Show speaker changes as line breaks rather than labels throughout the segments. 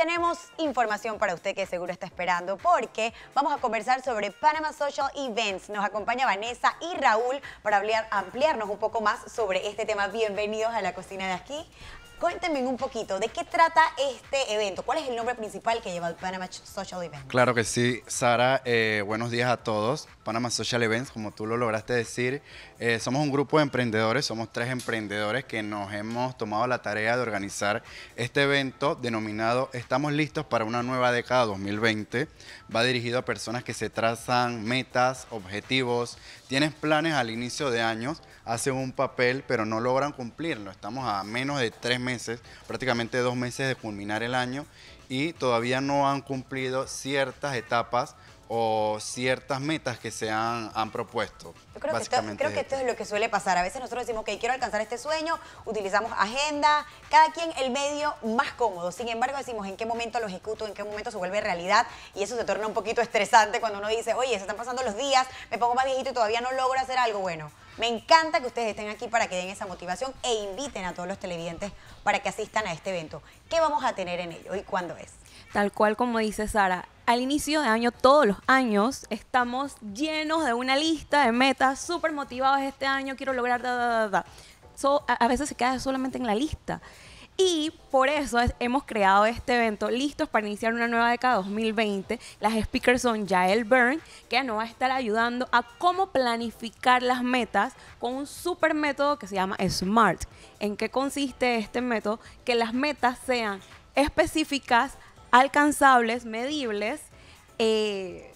tenemos información para usted que seguro está esperando porque vamos a conversar sobre Panama Social Events. Nos acompaña Vanessa y Raúl para ampliarnos un poco más sobre este tema. Bienvenidos a la cocina de aquí, Cuéntenme un poquito, ¿de qué trata este evento? ¿Cuál es el nombre principal que lleva el Panama Social Events?
Claro que sí, Sara, eh, buenos días a todos. Panama Social Events, como tú lo lograste decir, eh, somos un grupo de emprendedores, somos tres emprendedores que nos hemos tomado la tarea de organizar este evento denominado Estamos listos para una nueva década 2020. Va dirigido a personas que se trazan metas, objetivos, tienen planes al inicio de años, hacen un papel, pero no logran cumplirlo. Estamos a menos de tres meses meses, prácticamente dos meses de culminar el año y todavía no han cumplido ciertas etapas o ciertas metas que se han, propuesto. Yo creo, que esto,
es lo que suele pasar. A veces nosotros decimos que quiero alcanzar este sueño, utilizamos agenda, cada quien el medio más cómodo. Sin embargo, decimos en qué momento lo ejecuto, en qué momento se vuelve realidad y eso se torna un poquito estresante cuando uno dice, oye, se están pasando los días, me pongo más viejito y todavía no logro hacer algo bueno. Me encanta que ustedes estén aquí para que den esa motivación e inviten a todos los televidentes para que asistan a este evento. ¿Qué vamos a tener en ello y
cuándo es? Tal cual como dice Sara, al inicio de año, todos los años, estamos llenos de una lista de metas, súper motivados este año, quiero lograr, da, da, da. So, a veces se queda solamente en la lista. Y por eso hemos creado este evento listos para iniciar una nueva década 2020. Las speakers son Jael Byrne, que nos va a estar ayudando a cómo planificar las metas con un super método que se llama SMART. ¿En qué consiste este método? Que las metas sean específicas, alcanzables, medibles. Eh,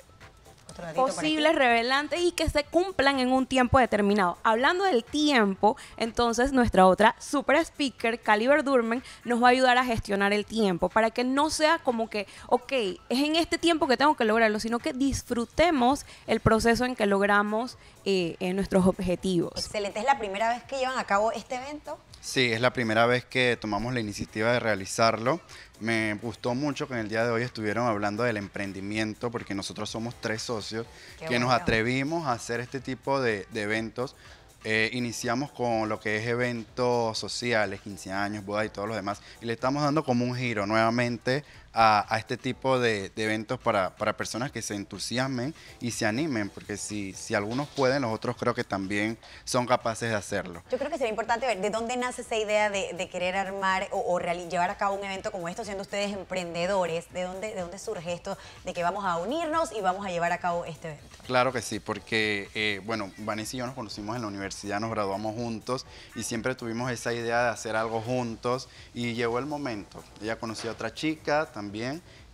posibles, revelantes y que se cumplan en un tiempo determinado. Hablando del tiempo, entonces nuestra otra super speaker, Caliber Durman, nos va a ayudar a gestionar el tiempo para que no sea como que, ok, es en este tiempo que tengo que lograrlo, sino que disfrutemos el proceso en que logramos eh, nuestros objetivos. Excelente, es la primera vez que llevan a cabo
este evento.
Sí, es la primera vez que tomamos la iniciativa de realizarlo. Me gustó mucho que en el día de hoy estuvieron hablando del emprendimiento, porque nosotros somos tres socios que nos atrevimos a hacer este tipo de, eventos. Eh, iniciamos con lo que es eventos sociales, 15 años, boda y todos los demás, y le estamos dando como un giro nuevamente a, este tipo de, eventos para, personas que se entusiasmen y se animen, porque si, si algunos pueden, los otros creo que también son capaces de hacerlo.
Yo creo que sería importante ver de dónde nace esa idea de, querer armar o, llevar a cabo un evento como esto, siendo ustedes emprendedores, ¿de dónde, ¿de dónde surge esto de que vamos a unirnos y vamos a llevar a cabo este evento?
Claro que sí, porque, eh, bueno, Vanessa y yo nos conocimos en la universidad, nos graduamos juntos y siempre tuvimos esa idea de hacer algo juntos y llegó el momento. Ella conocía a otra chica, también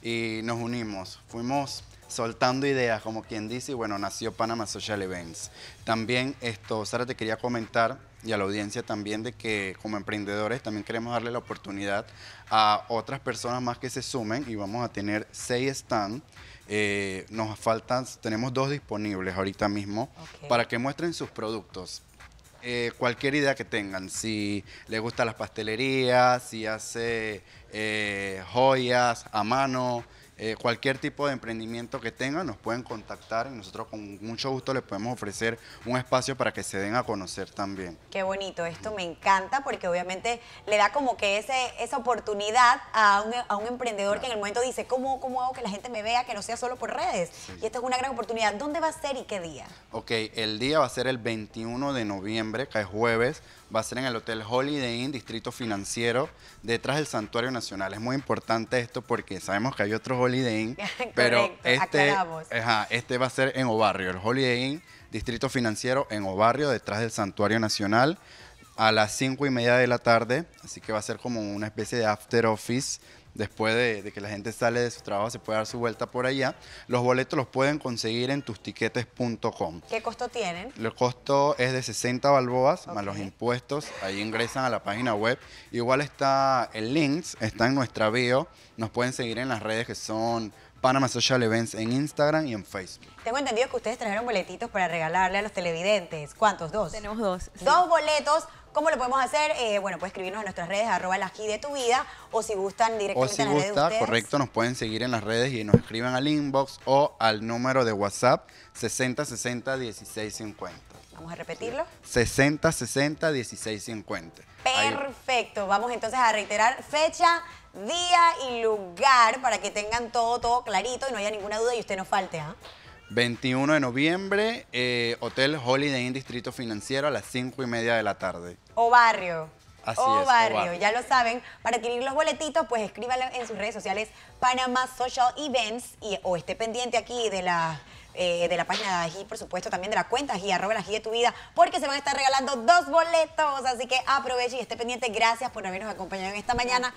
y nos unimos. Fuimos soltando ideas, como quien dice, y bueno, nació Panama Social Events. También, esto, Sara, te quería comentar y a la audiencia también de que como emprendedores también queremos darle la oportunidad a otras personas más que se sumen y vamos a tener seis stand. Eh, nos faltan, tenemos dos disponibles ahorita mismo para que muestren sus productos eh, cualquier idea que tengan, si le gusta las pastelerías, si hace eh, joyas a mano, eh, cualquier tipo de emprendimiento que tengan, nos pueden contactar y nosotros con mucho gusto les podemos ofrecer un espacio para que se den a conocer también.
Qué bonito, esto me encanta porque obviamente le da como que ese, esa oportunidad a un, emprendedor que en el momento dice, ¿cómo, ¿cómo hago que la gente me vea, que no sea solo por redes? Y esto es una gran oportunidad. ¿Dónde va a ser y qué día?
Ok, el día va a ser el 21 de noviembre, que es jueves, va a ser en el Hotel Holiday Inn, Distrito Financiero, detrás del Santuario Nacional. Es muy importante esto porque sabemos que hay otros Holiday Inn, pero este, este va a ser en Obarrio, el Holiday Inn, Distrito Financiero en Obarrio, detrás del Santuario Nacional, a las cinco y media de la tarde, así que va a ser como una especie de after office después de, que la gente sale de su trabajo, se puede dar su vuelta por allá. Los boletos los pueden conseguir en tustiquetes.com.
¿Qué costo tienen?
El costo es de 60 balboas más los impuestos. Ahí ingresan a la página web. Igual está el link, está en nuestra bio. Nos pueden seguir en las redes que son Panama Social Events en Instagram y en Facebook.
Tengo entendido que ustedes trajeron boletitos para regalarle a los televidentes. ¿Cuántos? ¿Dos? Tenemos dos. Dos boletos ¿Cómo lo podemos hacer? Eh, bueno, puedes escribirnos en nuestras redes, arroba de tu vida, o si gustan directamente o si en las gusta, redes correcto,
nos pueden seguir en las redes y nos escriben al inbox o al número de WhatsApp 60601650.
Vamos a repetirlo.
60 60
Perfecto. Vamos entonces a reiterar fecha, día y lugar para que tengan todo, todo clarito y no haya ninguna duda y usted no falte, ¿ah?
21 de noviembre, eh, Hotel Holiday en Distrito Financiero a las 5 y media de la tarde.
O barrio. Así es, barrio, o barrio, ya lo saben. Para adquirir los boletitos, pues escríbanlo en sus redes sociales Panama Social Events y, o esté pendiente aquí de la, eh, de la página de Ají, por supuesto, también de la cuenta Ají, arroba la Ají de tu vida, porque se van a estar regalando dos boletos. Así que aproveche y esté pendiente. Gracias por habernos acompañado en esta mañana.